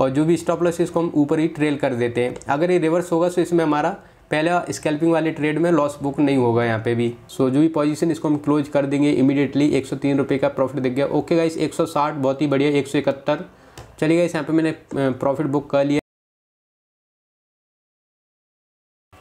और जो भी स्टॉप लॉस इसको हम ऊपर ही ट्रेल कर देते हैं अगर ये रिवर्स होगा तो इसमें हमारा पहला स्कैल्पिंग वाले ट्रेड में लॉस बुक नहीं होगा यहाँ पे भी सो so, जो भी पोजीशन इसको हम क्लोज कर देंगे इमीडिएटली एक सौ का प्रॉफिट दिख गया ओके गाइस 160 बहुत ही बढ़िया एक सौ इकहत्तर चलिए गाइस यहाँ पे मैंने प्रॉफिट बुक कर लिया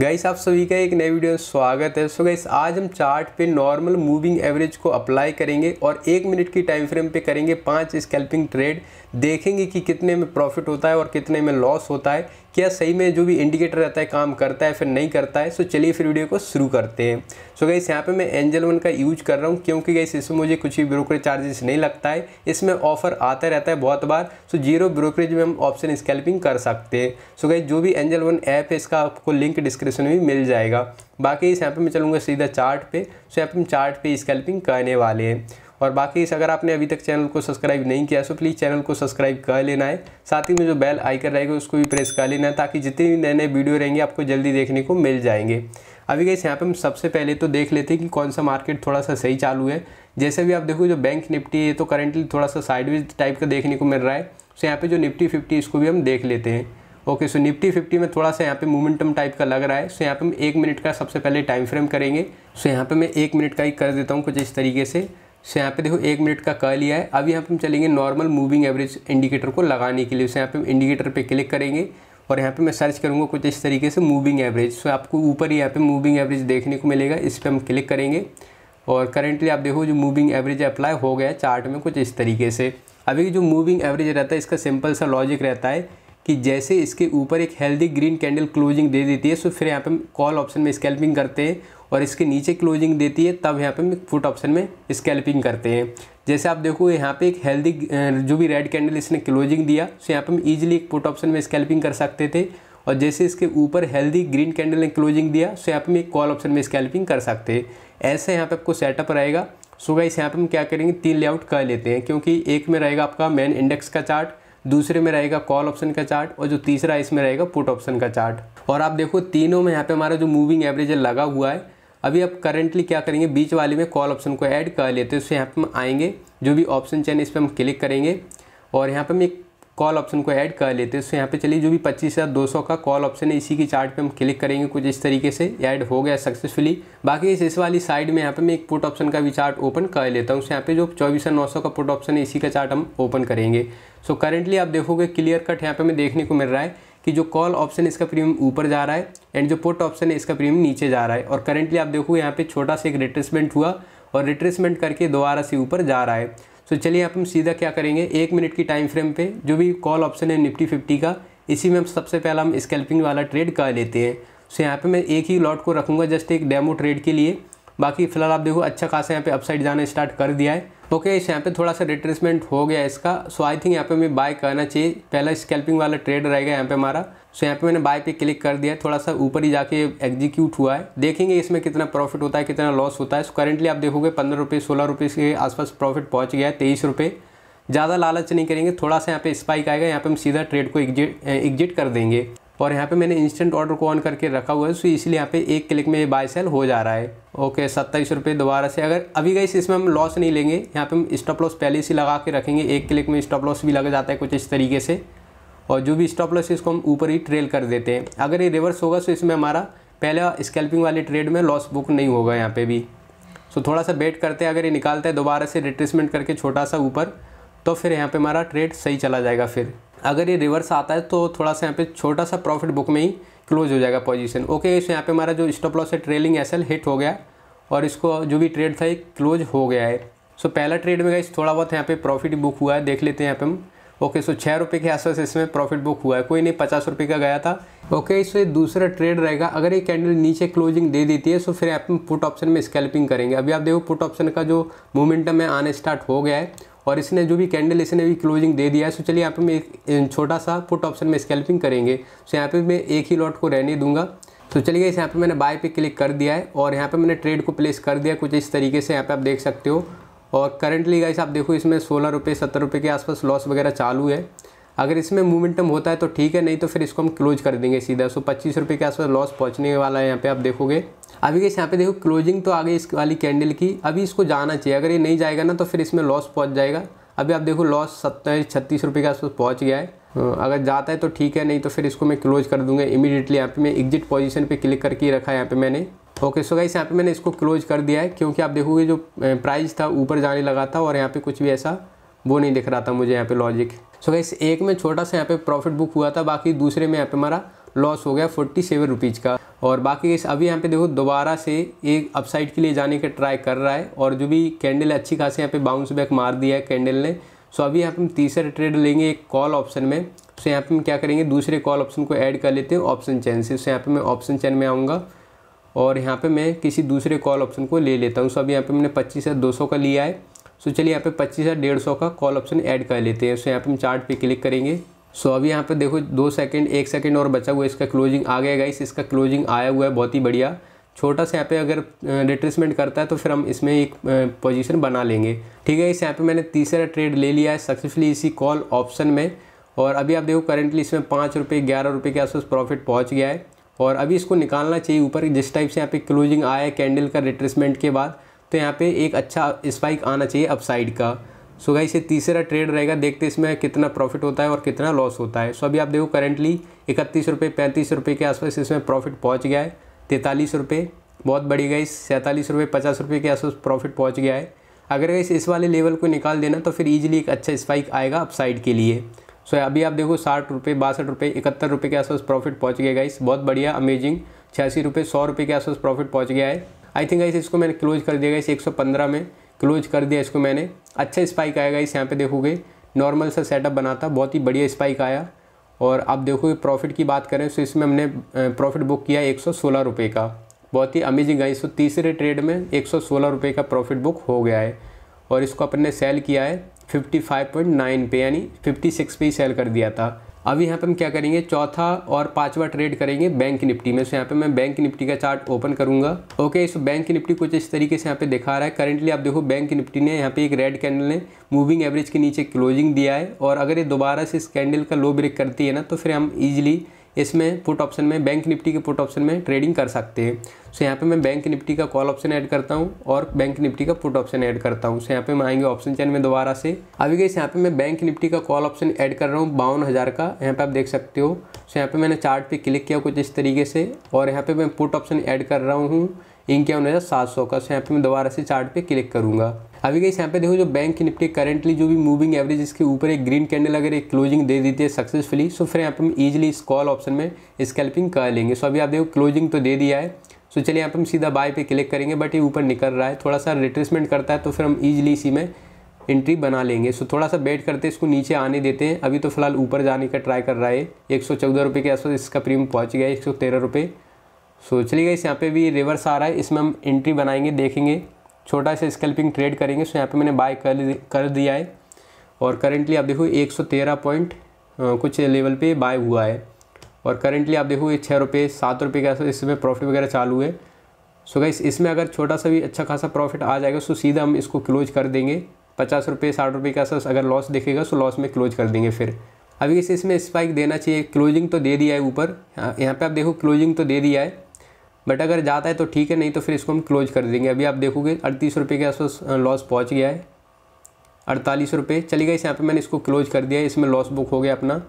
गाइस आप सभी का एक नए वीडियो में स्वागत है सो so गाइस आज हम चार्ट पे नॉर्मल मूविंग एवरेज को अप्लाई करेंगे और एक मिनट की टाइम फ्रेम पे करेंगे पांच स्कैल्पिंग ट्रेड देखेंगे कि कितने में प्रॉफिट होता है और कितने में लॉस होता है क्या सही में जो भी इंडिकेटर रहता है काम करता है फिर नहीं करता है सो चलिए फिर वीडियो को शुरू करते हैं सो गई यहाँ पे मैं एंजल वन का यूज कर रहा हूँ क्योंकि गई इसमें मुझे कुछ भी ब्रोकरेज चार्जेस नहीं लगता है इसमें ऑफर आता रहता है बहुत बार सो जीरो ब्रोकरेज में हम ऑप्शन स्कैल्पिंग कर सकते हैं सो गई जो भी एंजल वन ऐप है इसका आपको लिंक डिस्क्रिप्शन में मिल जाएगा बाकी इस यहाँ पर मैं चलूँगा सीधा चार्ट पे सो यहाँ पे हम चार्ट पे स्कैल्पिंग करने वाले हैं और बाकी इस अगर आपने अभी तक चैनल को सब्सक्राइब नहीं किया है तो प्लीज़ चैनल को सब्सक्राइब कर लेना है साथ ही में जो बेल आइकन रहेगा उसको भी प्रेस कर लेना है ताकि जितने भी नए नए वीडियो रहेंगे आपको जल्दी देखने को मिल जाएंगे अभी गई यहाँ पर हम सबसे पहले तो देख लेते हैं कि कौन सा मार्केट थोड़ा सा सही चालू है जैसे भी आप देखो जो बैंक निफ्टी है तो करेंटली थोड़ा सा साइडवेज टाइप का देखने को मिल रहा है सो यहाँ पर जो निफ्टी फिफ्टी इसको भी हम देख लेते हैं ओके सो निफ्टी फिफ्टी में थोड़ा सा यहाँ पे मोमेंटम टाइप का लग रहा है सो यहाँ पे हम एक मिनट का सबसे पहले टाइम फ्रेम करेंगे सो यहाँ पे मैं एक मिनट का ही कर देता हूँ कुछ इस तरीके से सो यहाँ पे देखो एक मिनट का कह लिया है अब यहाँ पे हम चलेंगे नॉर्मल मूविंग एवरेज इंडिकेटर को लगाने के लिए सो यहाँ पे हम इंडिकेटर पे क्लिक करेंगे और यहाँ पे मैं सर्च करूँगा कुछ इस तरीके से मूविंग एवरेज सो आपको ऊपर ही यहाँ पे मूविंग एवरेज देखने को मिलेगा इस पर हम क्लिक करेंगे और करेंटली आप देखो जो मूविंग एवरेज अप्लाई हो गया चार्ट में कुछ इस तरीके से अभी जो मूविंग एवरेज रहता है इसका सिंपल सा लॉजिक रहता है कि जैसे इसके ऊपर एक हेल्दी ग्रीन कैंडल क्लोजिंग दे देती है सो फिर यहाँ पे हम कॉल ऑप्शन में स्कैल्पिंग करते हैं और इसके नीचे क्लोजिंग देती है तब यहाँ पे हम फुट ऑप्शन में स्कैल्पिंग करते हैं जैसे आप देखो यहाँ पे एक हेल्दी जो भी रेड कैंडल इसने क्लोजिंग दिया सो तो यहाँ पे हम ईजिली एक पुट ऑप्शन में स्कैल्पिंग कर सकते थे और जैसे इसके ऊपर हेल्दी ग्रीन कैंडल ने क्लोजिंग दिया सो तो यहाँ पे हम एक कॉल ऑप्शन में स्कैल्पिंग कर सकते हैं ऐसे यहाँ पर आपको सेटअप रहेगा सो इस यहाँ पर हम क्या करेंगे तीन लेआउट कर लेते हैं क्योंकि एक में रहेगा आपका मेन इंडेक्स का चार्ट दूसरे में रहेगा कॉल ऑप्शन का चार्ट और जो तीसरा इसमें रहेगा पुट ऑप्शन का चार्ट और आप देखो तीनों में यहाँ पे हमारा जो मूविंग एवरेज लगा हुआ है अभी आप करेंटली क्या करेंगे बीच वाले में कॉल ऑप्शन को ऐड कर लेते हैं उससे यहाँ पर हम आएंगे जो भी ऑप्शन चाहिए इस पर हम क्लिक करेंगे और यहाँ पर हम एक कॉल ऑप्शन को ऐड कर लेते हैं उससे यहाँ पे चलिए जो भी पच्चीस हज़ार दो सौ का कॉल ऑप्शन है इसी की चार्ट पे हम क्लिक करेंगे कुछ इस तरीके से ऐड हो गया सक्सेसफुली बाकी इस इस वाली साइड में यहाँ पे मैं एक पुट ऑप्शन का भी चार्ट ओपन कर लेता हूँ उससे यहाँ पे जो चौबीस नौ सौ का पुट ऑप्शन है इसी का चार्ट हम ओपन करेंगे सो so, करेंटली आप देखोगे क्लियर कट यहाँ पर हमें देखने को मिल रहा है कि जो कॉल ऑप्शन इसका प्रीमियम ऊपर जा रहा है एंड जो पुट ऑप्शन है इसका प्रीमियम नीचे जा रहा है और करेंटली आप देखो यहाँ पे छोटा सा एक रिट्रेसमेंट हुआ और रिट्रेसमेंट करके दोबारा से ऊपर जा रहा है सो चलिए आप हम सीधा क्या करेंगे एक मिनट की टाइम फ्रेम पे जो भी कॉल ऑप्शन है निफ्टी फिफ्टी का इसी में हम सबसे पहला हम स्कैल्पिंग वाला ट्रेड कर लेते हैं सो यहाँ पर मैं एक ही लॉट को रखूँगा जस्ट एक डेमो ट्रेड के लिए बाकी फिलहाल आप देखो अच्छा खासा यहाँ पर अपसाइड जाना स्टार्ट कर दिया है ओके okay, इस यहाँ पे थोड़ा सा रिट्रेसमेंट हो गया इसका सो आई थिंक यहाँ पे हमें बाय करना चाहिए पहला स्कैल्पिंग वाला ट्रेड रहेगा यहाँ पे हमारा सो so, यहाँ पे मैंने बाय पे क्लिक कर दिया है थोड़ा सा ऊपर ही जाके एग्जीक्यूट हुआ है देखेंगे इसमें कितना प्रॉफिट होता है कितना लॉस होता है सो so, करेंटली आप देखोगे पंद्रह रुपये सोलह रुपये के आसपास प्रॉफिट पहुँच गया है तेईस रुपये ज़्यादा लालच नहीं करेंगे थोड़ा सा यहाँ पे स्पाइक आएगा यहाँ पे हम सीधा ट्रेड को एग्जिट एग्जिट कर देंगे और यहाँ पे मैंने इंस्टेंट ऑर्डर को ऑन करके रखा हुआ है सो तो इसलिए यहाँ पे एक क्लिक में ये बाय सेल हो जा रहा है ओके सत्ताईस रुपये दोबारा से अगर अभी गई इसमें हम लॉस नहीं लेंगे यहाँ पे हम स्टॉप लॉस पहले से लगा के रखेंगे एक क्लिक में स्टॉप लॉस भी लग जाता है कुछ इस तरीके से और जो भी स्टॉप लॉस है इसको हम ऊपर ही ट्रेल कर देते हैं अगर ये रिवर्स होगा तो इसमें हमारा पहला स्केल्पिंग वाले ट्रेड में लॉस बुक नहीं होगा यहाँ पर भी सो थोड़ा सा वेट करते हैं अगर ये निकालता है दोबारा से रिट्रेसमेंट करके छोटा सा ऊपर तो फिर यहाँ पर हमारा ट्रेड सही चला जाएगा फिर अगर ये रिवर्स आता है तो थोड़ा सा यहाँ पे छोटा सा प्रॉफिट बुक में ही क्लोज हो जाएगा पोजीशन ओके इस यहाँ पे हमारा जो स्टॉप लॉस है ट्रेलिंग एस हिट हो गया और इसको जो भी ट्रेड था ये क्लोज हो गया है सो पहला ट्रेड में गई थोड़ा बहुत यहाँ पे प्रॉफिट बुक हुआ है देख लेते हैं यहाँ पे हम ओके सो छः रुपये के आसपास इसमें प्रॉफिट बुक हुआ है कोई नहीं पचास रुपये का गया था ओके सो ये दूसरा ट्रेड रहेगा अगर ये कैंडल नीचे क्लोजिंग दे देती है सो फिर आप पुट ऑप्शन में स्कैल्पिंग करेंगे अभी आप देखो पुट ऑप्शन का जो मोमेंटम है आने स्टार्ट हो गया है और इसने जो भी कैंडल इसने भी क्लोजिंग दे दिया है सो चलिए यहाँ पे मैं एक छोटा सा पुट ऑप्शन में स्कैल्पिंग करेंगे सो यहाँ पे मैं एक ही लॉट को रहने दूंगा तो चलिए इस यहाँ पे मैंने बाय पे क्लिक कर दिया है और यहाँ पे मैंने ट्रेड को प्लेस कर दिया कुछ इस तरीके से यहाँ पे आप देख सकते हो और करंटली गाइस आप देखो इसमें सोलह रुपये सत्तर रुपये के आसपास लॉस वगैरह चालू है अगर इसमें मोमेंटम होता है तो ठीक है नहीं तो फिर इसको हम क्लोज कर देंगे सीधा सो पच्चीस रुपये के आसपास लॉस पहुंचने वाला है यहाँ पे आप देखोगे अभी कैसे यहाँ पे देखो क्लोजिंग तो आ गई इस वाली कैंडल की अभी इसको जाना चाहिए अगर ये नहीं जाएगा ना तो फिर इसमें लॉस पहुँच जाएगा अभी आप देखो लॉस सत्ताईस छत्तीस रुपये के आसपास पहुँच गया है अगर जाता है तो ठीक है नहीं तो फिर इसको मैं क्लोज कर दूंगा इमीडिएटली यहाँ पे मैं एग्जिट पोजीशन पे क्लिक करके रखा है यहाँ पे मैंने ओके सो गाइस यहाँ पे मैंने इसको क्लोज कर दिया है क्योंकि आप देखोगे जो प्राइस था ऊपर जाने लगा था और यहाँ पे कुछ भी ऐसा वो नहीं दिख रहा था मुझे यहाँ पे लॉजिक सो गई एक में छोटा सा यहाँ पे प्रॉफिट बुक हुआ था बाकी दूसरे में यहाँ पे हमारा लॉस हो गया फोर्टी सेवन रुपीज़ का और बाकी इस अभी यहाँ पे देखो दोबारा से एक अपसाइड के लिए जाने का ट्राई कर रहा है और जो भी कैंडल अच्छी खासी यहाँ पे बाउंस बैक मार दिया है कैंडल ने सो अभी यहाँ पे हम तीसरे ट्रेड लेंगे एक कॉल ऑप्शन में सो यहाँ पे हम क्या करेंगे दूसरे कॉल ऑप्शन को ऐड कर लेते हैं ऑप्शन चैन से सो यहाँ पर मैं ऑप्शन चैन में आऊँगा और यहाँ पर मैं किसी दूसरे कॉल ऑप्शन को ले लेता हूँ सो अभी यहाँ पे मैंने पच्चीस या दो का लिया है सो चलिए यहाँ पे पच्चीस हज़ार डेढ़ सौ का कॉल ऑप्शन ऐड कर लेते हैं सो यहाँ पे हम चार्ट पे क्लिक करेंगे सो अभी यहाँ पे देखो दो सेकंड एक सेकंड और बचा हुआ इसका क्लोजिंग आ गया गाइस इसका क्लोजिंग आया हुआ है बहुत ही बढ़िया छोटा सा यहाँ पे अगर रिट्रेसमेंट करता है तो फिर हम इसमें एक पोजीशन बना लेंगे ठीक है इस यहाँ पे मैंने तीसरा ट्रेड ले लिया है सक्सेसफुली इसी कॉल ऑप्शन में और अभी आप देखो करेंटली इसमें पाँच रुपये ग्यारह रुपये के आसपास प्रॉफिट पहुँच गया है और अभी इसको निकालना चाहिए ऊपर जिस टाइप से यहाँ पे क्लोजिंग आया है कैंडल का रिट्रेसमेंट के बाद तो यहाँ पे एक अच्छा स्पाइक आना चाहिए अपसाइड का सो गई से तीसरा ट्रेड रहेगा देखते इसमें कितना प्रॉफिट होता है और कितना लॉस होता है सो अभी आप देखो करंटली इकतीस रुपये पैंतीस रुपये के आसपास इसमें प्रॉफिट पहुँच गया है तैंतालीस रुपये बहुत बढ़ी गई सैंतालीस रुपये पचास रुपये के आसपास प्रॉफिट पहुँच गया है अगर गई इस वाले लेवल को निकाल देना तो फिर ईजिली एक अच्छा स्पाइक आएगा अपसाइड के लिए सो अभी आप देखो साठ रुपये बासठ रुपये इकहत्तर रुपये के आसपास प्रॉफिट पहुँच गया गाइस बहुत बढ़िया अमेजिंग छियासी रुपये सौ रुपये के आसपास प्रॉफिट पहुँच गया है आई थिंक ऐसे इसको मैंने क्लोज कर दिया गाइस एक में क्लोज कर दिया इसको मैंने अच्छा स्पाइक आएगा इस यहाँ पे देखोगे नॉर्मल सा सेटअप बना था बहुत ही बढ़िया स्पाइक आया और आप देखोगे प्रॉफिट की बात करें तो इसमें हमने प्रॉफिट बुक किया एक सौ का बहुत ही अमेजिंग है इसको तीसरे ट्रेड में एक सौ का प्रॉफिट बुक हो गया है और इसको अपन ने सेल किया है 55.9 पे यानी 56 पे ही सेल कर दिया था अब यहाँ पे हम क्या करेंगे चौथा और पांचवा ट्रेड करेंगे बैंक निफ्टी में सो यहाँ पे मैं बैंक निफ्टी का चार्ट ओपन करूंगा ओके इस बैंक निफ्टी कुछ इस तरीके से यहाँ पे दिखा रहा है करेंटली आप देखो बैंक निफ्टी ने यहाँ पे एक रेड कैंडल ने मूविंग एवरेज के नीचे क्लोजिंग दिया है और अगर ये दोबारा से इस कैंडल का लो ब्रेक करती है ना तो फिर हम ईजिली इसमें पुट ऑप्शन में बैंक निफ्टी के पुट ऑप्शन में ट्रेडिंग कर सकते हैं सो यहाँ पे मैं बैंक निफ्टी का कॉल ऑप्शन ऐड करता हूँ और बैंक निफ्टी का पुट ऑप्शन ऐड करता हूँ सो यहाँ पे मैं आएंगे ऑप्शन चैन में दोबारा से अभी गई यहाँ पे मैं बैंक निफ्टी का कॉल ऑप्शन ऐड कर रहा हूँ बावन हज़ार का यहाँ पे आप देख सकते हो सो यहाँ पे मैंने चार्ट पे क्लिक किया कुछ इस तरीके से और यहाँ पे मैं पुट ऑप्शन ऐड कर रहा हूँ इक्यावन हज़ार सात सौ का सो यहाँ पे मैं दोबारा से चार्ट पे क्लिक करूँगा अभी गई यहाँ पे देखो जो बैंक की निफ्टी करेंटली जो भी मूविंग एवरेज इसके ऊपर एक ग्रीन कैंडल अगर एक क्लोजिंग दे देती है सक्सेसफुली सो फिर यहाँ पर हम ईजिली इस कॉल ऑप्शन में स्कैल्पिंग कर लेंगे सो अभी आप देखो क्लोजिंग तो दे दिया है सो चलिए यहाँ पर हम सीधा बाय पे क्लिक करेंगे बट ये ऊपर निकल रहा है थोड़ा सा रिट्रेसमेंट करता है तो फिर हम ईजिली इसी में एंट्री बना लेंगे सो थोड़ा सा वेट करते इसको नीचे आने देते हैं अभी तो फिलहाल ऊपर जाने का ट्राई कर रहा है एक सौ चौदह रुपये के आसपास इसका प्रीमियम पहुँच गया है एक सौ तेरह रुपये सो चलिए इस यहाँ पे भी रिवर्स आ रहा है इसमें हम एंट्री बनाएंगे देखेंगे छोटा सा स्कैल्पिंग ट्रेड करेंगे सो यहाँ पे मैंने बाय कर कर दिया है और करेंटली आप देखो 113 पॉइंट कुछ लेवल पे बाय हुआ है और करेंटली आप देखो ये छः रुपये सात रुपये के आसपास इसमें प्रॉफिट वगैरह चालू है सो गई इसमें अगर छोटा सा भी अच्छा खासा प्रॉफिट आ जाएगा सो सीधा हम इसको क्लोज कर देंगे पचास रुपये साठ रुपये का सर अगर लॉस देखेगा सो लॉस में क्लोज कर देंगे फिर अभी इसे इसमें स्पाइक देना चाहिए क्लोजिंग तो दे दिया है ऊपर यहाँ पे आप देखो क्लोजिंग तो दे दिया है बट अगर जाता है तो ठीक है नहीं तो फिर इसको हम क्लोज कर देंगे अभी आप देखोगे अड़तीस रुपये के आसपास लॉस पहुँच गया है अड़तालीस रुपये चली गई यहाँ पर मैंने इसको क्लोज कर दिया इसमें लॉस बुक हो गया अपना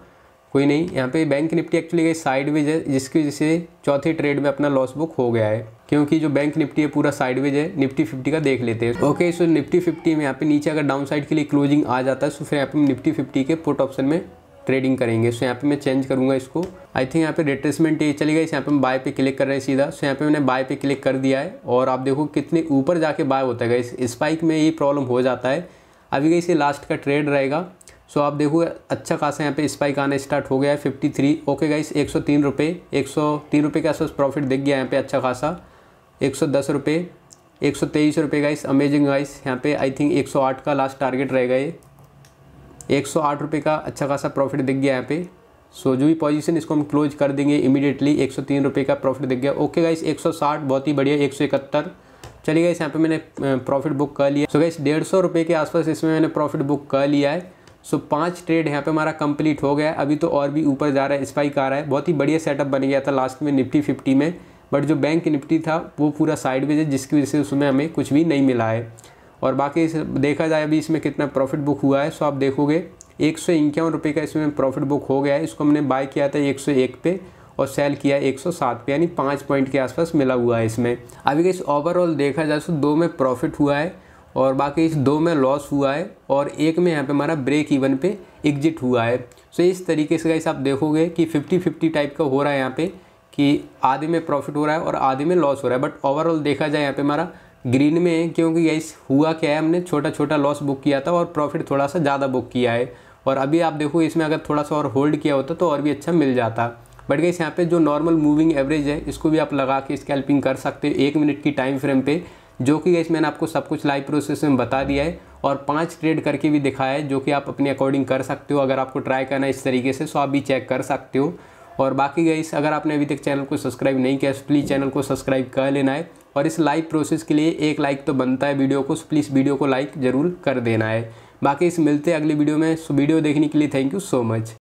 कोई नहीं यहाँ पे बैंक निफ्टी एक्चुअली गई साइडवेज है जिसकी वजह से चौथे ट्रेड में अपना लॉस बुक हो गया है क्योंकि जो बैंक निफ्टी है पूरा साइडवेज है निफ्टी फिफ्टी का देख लेते हैं ओके सो निफ्टी फिफ्टी में यहाँ पे नीचे अगर डाउन साइड के लिए क्लोजिंग आ जाता है सो फिर यहाँ पे निफ्टी फिफ्टी के पुट ऑप्शन में ट्रेडिंग करेंगे सो यहाँ पे मैं चेंज करूँगा इसको आई थिंक यहाँ पे रिट्रेसमेंट ये चली गई यहाँ पे हम बाय पे क्लिक कर रहे हैं सीधा सो यहाँ पे मैंने बाय पे क्लिक कर दिया है और आप देखो कितने ऊपर जाके बाय होता है इस स्पाइक में ये प्रॉब्लम हो जाता है अभी गई इसी लास्ट का ट्रेड रहेगा सो आप देखो अच्छा खासा यहाँ पे स्पाइक आना स्टार्ट हो गया है फिफ्टी थ्री ओके गाइस एक सौ तीन रुपये एक सौ तीन रुपये का प्रॉफिट दिख गया यहाँ पे अच्छा खासा एक सौ दस रुपये एक सौ तेईस रुपये गाइस अमेजिंग गाइस यहाँ पे आई थिंक एक सौ आठ का लास्ट टारगेट रहेगा ये एक सौ आठ रुपये का अच्छा खासा प्रॉफिट दिख गया यहाँ पे सो जो भी पोजीशन इसको हम क्लोज कर देंगे इमीडिएटली एक सौ तीन रुपये का प्रॉफिट दिख गया ओके गाइस एक सौ साठ बहुत ही बढ़िया एक सौ इकहत्तर चलिए गाइस यहाँ पे मैंने प्रॉफिट बुक कर लिया सो गाइस डेढ़ सौ रुपये के आसपास इसमें मैंने प्रॉफिट बुक कर लिया है सो पांच ट्रेड यहाँ पे हमारा कंप्लीट हो गया है अभी तो और भी ऊपर जा रहा है स्पाइक आ रहा है बहुत ही बढ़िया सेटअप बन गया था लास्ट में निफ्टी फिफ्टी में बट जो बैंक निफ्टी था वो पूरा साइड है जिसकी वजह से उसमें हमें कुछ भी नहीं मिला है और बाकी देखा जाए अभी इसमें कितना प्रॉफिट बुक हुआ है सो आप देखोगे एक सौ इक्यावन रुपये का इसमें प्रॉफिट बुक हो गया है इसको हमने बाय किया था एक सौ एक पे और सेल किया एक सौ सात पे यानी पाँच पॉइंट के आसपास मिला हुआ है इसमें अभी इस ओवरऑल देखा जाए तो दो में प्रॉफिट हुआ है और बाकी इस दो में लॉस हुआ है और एक में यहाँ पे हमारा ब्रेक इवन पे एग्जिट हुआ है सो इस तरीके से गाइस आप देखोगे कि फिफ्टी फिफ्टी टाइप का हो रहा है यहाँ पर कि आधे में प्रॉफिट हो रहा है और आधे में लॉस हो रहा है बट ओवरऑल देखा जाए यहाँ पर हमारा ग्रीन में है क्योंकि गाइस हुआ क्या है हमने छोटा छोटा लॉस बुक किया था और प्रॉफिट थोड़ा सा ज़्यादा बुक किया है और अभी आप देखो इसमें अगर थोड़ा सा और होल्ड किया होता तो और भी अच्छा मिल जाता बट गई यहाँ पे जो नॉर्मल मूविंग एवरेज है इसको भी आप लगा के स्कैल्पिंग कर सकते हो एक मिनट की टाइम फ्रेम पर जो कि गई मैंने आपको सब कुछ लाइव प्रोसेस में बता दिया है और पाँच ट्रेड करके भी दिखाया है जो कि आप अपने अकॉर्डिंग कर सकते हो अगर आपको ट्राई करना है इस तरीके से सो तो आप भी चेक कर सकते हो और बाकी गई अगर आपने अभी तक चैनल को सब्सक्राइब नहीं किया तो प्लीज़ चैनल को सब्सक्राइब कर लेना है और इस लाइव प्रोसेस के लिए एक लाइक तो बनता है वीडियो को प्लीज़ वीडियो को लाइक ज़रूर कर देना है बाकी इस मिलते हैं अगली वीडियो में वीडियो देखने के लिए थैंक यू सो मच